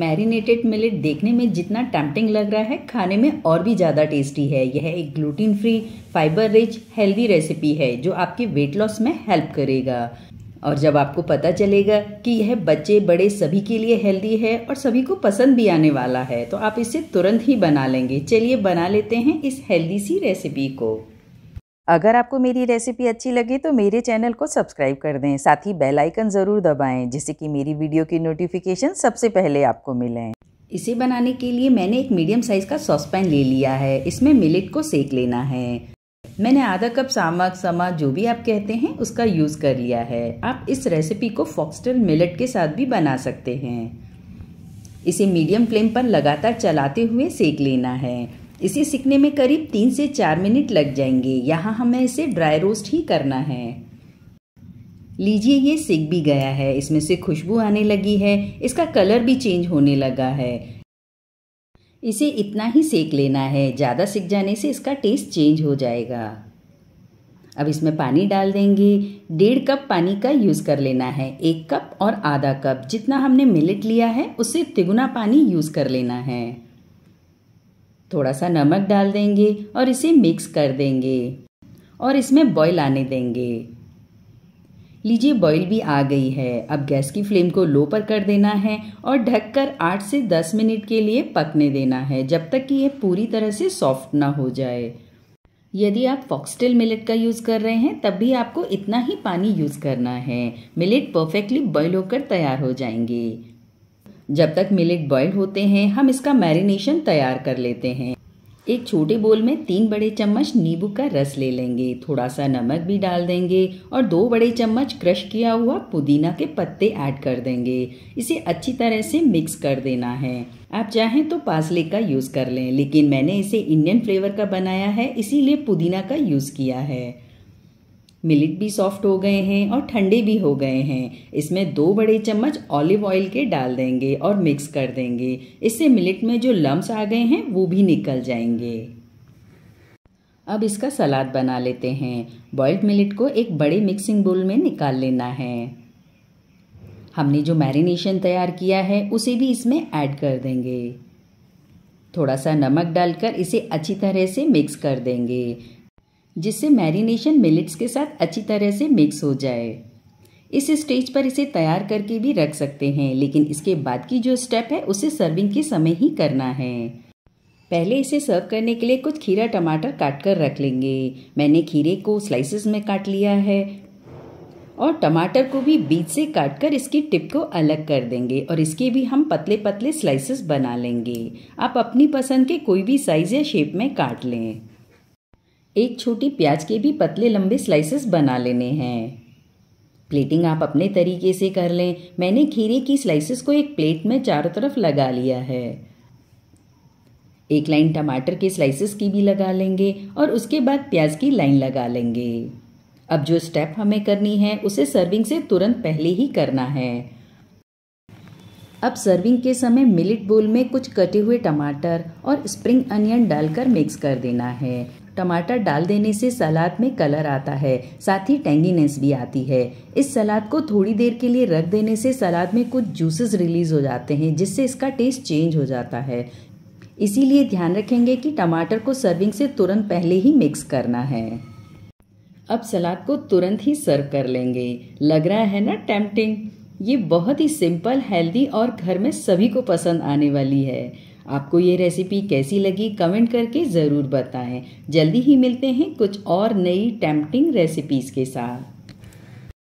marinated millet देखने में जितना टैम्पटिंग लग रहा है खाने में और भी ज़्यादा टेस्टी है यह एक gluten free fibre rich healthy recipe है जो आपके वेट लॉस में हेल्प करेगा और जब आपको पता चलेगा कि यह बच्चे बड़े सभी के लिए हेल्दी है और सभी को पसंद भी आने वाला है तो आप इसे तुरंत ही बना लेंगे चलिए बना लेते हैं इस हेल्दी सी रेसिपी को अगर आपको मेरी रेसिपी अच्छी लगी तो मेरे चैनल को सब्सक्राइब कर दें साथ ही बेल आइकन ज़रूर दबाएं जिससे कि मेरी वीडियो की नोटिफिकेशन सबसे पहले आपको मिलें इसे बनाने के लिए मैंने एक मीडियम साइज़ का सॉसपैन ले लिया है इसमें मिलेट को सेक लेना है मैंने आधा कप सामक समा जो भी आप कहते हैं उसका यूज़ कर लिया है आप इस रेसिपी को फॉक्सटेल मिलेट के साथ भी बना सकते हैं इसे मीडियम फ्लेम पर लगातार चलाते हुए सेक लेना है इसे सीखने में करीब तीन से चार मिनट लग जाएंगे यहाँ हमें इसे ड्राई रोस्ट ही करना है लीजिए ये सीख भी गया है इसमें से खुशबू आने लगी है इसका कलर भी चेंज होने लगा है इसे इतना ही सेक लेना है ज़्यादा सिक जाने से इसका टेस्ट चेंज हो जाएगा अब इसमें पानी डाल देंगे डेढ़ कप पानी का यूज़ कर लेना है एक कप और आधा कप जितना हमने मिलेट लिया है उससे तिगुना पानी यूज़ कर लेना है थोड़ा सा नमक डाल देंगे और इसे मिक्स कर देंगे और इसमें बॉईल आने देंगे लीजिए बॉईल भी आ गई है अब गैस की फ्लेम को लो पर कर देना है और ढककर 8 से 10 मिनट के लिए पकने देना है जब तक कि यह पूरी तरह से सॉफ्ट ना हो जाए यदि आप फॉक्सटेल मिलेट का यूज़ कर रहे हैं तब भी आपको इतना ही पानी यूज़ करना है मिलेट परफेक्टली बॉयल होकर तैयार हो जाएंगे जब तक मिलेट बॉयल होते हैं हम इसका मैरिनेशन तैयार कर लेते हैं एक छोटे बोल में तीन बड़े चम्मच नींबू का रस ले लेंगे थोड़ा सा नमक भी डाल देंगे और दो बड़े चम्मच क्रश किया हुआ पुदीना के पत्ते ऐड कर देंगे इसे अच्छी तरह से मिक्स कर देना है आप चाहें तो पासले का यूज़ कर लें लेकिन मैंने इसे इंडियन फ्लेवर का बनाया है इसीलिए पुदीना का यूज़ किया है मिलिट भी सॉफ्ट हो गए हैं और ठंडे भी हो गए हैं इसमें दो बड़े चम्मच ऑलिव ऑयल के डाल देंगे और मिक्स कर देंगे इससे मिलिट में जो लम्स आ गए हैं वो भी निकल जाएंगे अब इसका सलाद बना लेते हैं बॉइल्ड मिलिट को एक बड़े मिक्सिंग बोल में निकाल लेना है हमने जो मैरिनेशन तैयार किया है उसे भी इसमें ऐड कर देंगे थोड़ा सा नमक डालकर इसे अच्छी तरह से मिक्स कर देंगे जिससे मैरिनेशन मिलेट्स के साथ अच्छी तरह से मिक्स हो जाए इस स्टेज पर इसे तैयार करके भी रख सकते हैं लेकिन इसके बाद की जो स्टेप है उसे सर्विंग के समय ही करना है पहले इसे सर्व करने के लिए कुछ खीरा टमाटर काट कर रख लेंगे मैंने खीरे को स्लाइसेस में काट लिया है और टमाटर को भी बीच से काट कर इसकी टिप को अलग कर देंगे और इसके भी हम पतले पतले स्लाइसेस बना लेंगे आप अपनी पसंद के कोई भी साइज़ या शेप में काट लें एक छोटी प्याज के भी पतले लंबे स्लाइसेस बना लेने हैं प्लेटिंग आप अपने तरीके से कर लें मैंने खीरे की स्लाइसेस को एक प्लेट में चारों तरफ लगा लिया है एक लाइन टमाटर के स्लाइसेस की भी लगा लेंगे और उसके बाद प्याज की लाइन लगा लेंगे अब जो स्टेप हमें करनी है उसे सर्विंग से तुरंत पहले ही करना है अब सर्विंग के समय मिलिट बोल में कुछ कटे हुए टमाटर और स्प्रिंग अनियन डालकर मिक्स कर देना है टमाटर डाल देने से सलाद में कलर आता है साथ ही टेंगीनेस भी आती है इस सलाद को थोड़ी देर के लिए रख देने से सलाद में कुछ जूसेस रिलीज हो जाते हैं जिससे इसका टेस्ट चेंज हो जाता है इसीलिए ध्यान रखेंगे कि टमाटर को सर्विंग से तुरंत पहले ही मिक्स करना है अब सलाद को तुरंत ही सर्व कर लेंगे लग रहा है ना टेम्पटिंग ये बहुत ही सिंपल हेल्दी और घर में सभी को पसंद आने वाली है आपको ये रेसिपी कैसी लगी कमेंट करके ज़रूर बताएं जल्दी ही मिलते हैं कुछ और नई टेम्पटिंग रेसिपीज़ के साथ